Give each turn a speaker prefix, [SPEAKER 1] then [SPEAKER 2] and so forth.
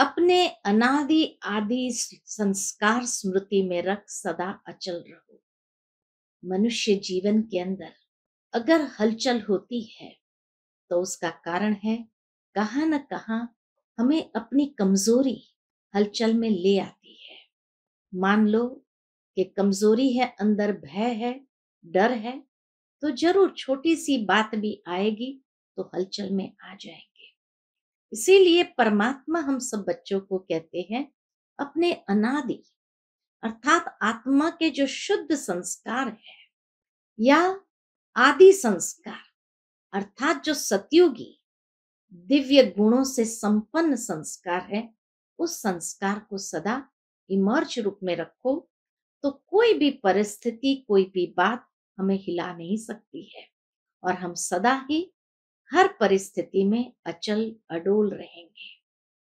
[SPEAKER 1] अपने अनादि आदि संस्कार स्मृति में रख सदा अचल रहो मनुष्य जीवन के अंदर अगर हलचल होती है तो उसका कारण है कहा न कहा हमें अपनी कमजोरी हलचल में ले आती है मान लो कि कमजोरी है अंदर भय है डर है तो जरूर छोटी सी बात भी आएगी तो हलचल में आ जाएगी इसीलिए परमात्मा हम सब बच्चों को कहते हैं अपने अनादि अर्थात आत्मा के जो शुद्ध संस्कार है या आदि संस्कार अर्थात जो सतयुगी दिव्य गुणों से संपन्न संस्कार है उस संस्कार को सदा इमर्ज रूप में रखो तो कोई भी परिस्थिति कोई भी बात हमें हिला नहीं सकती है और हम सदा ही हर परिस्थिति में अचल अडोल रहेंगे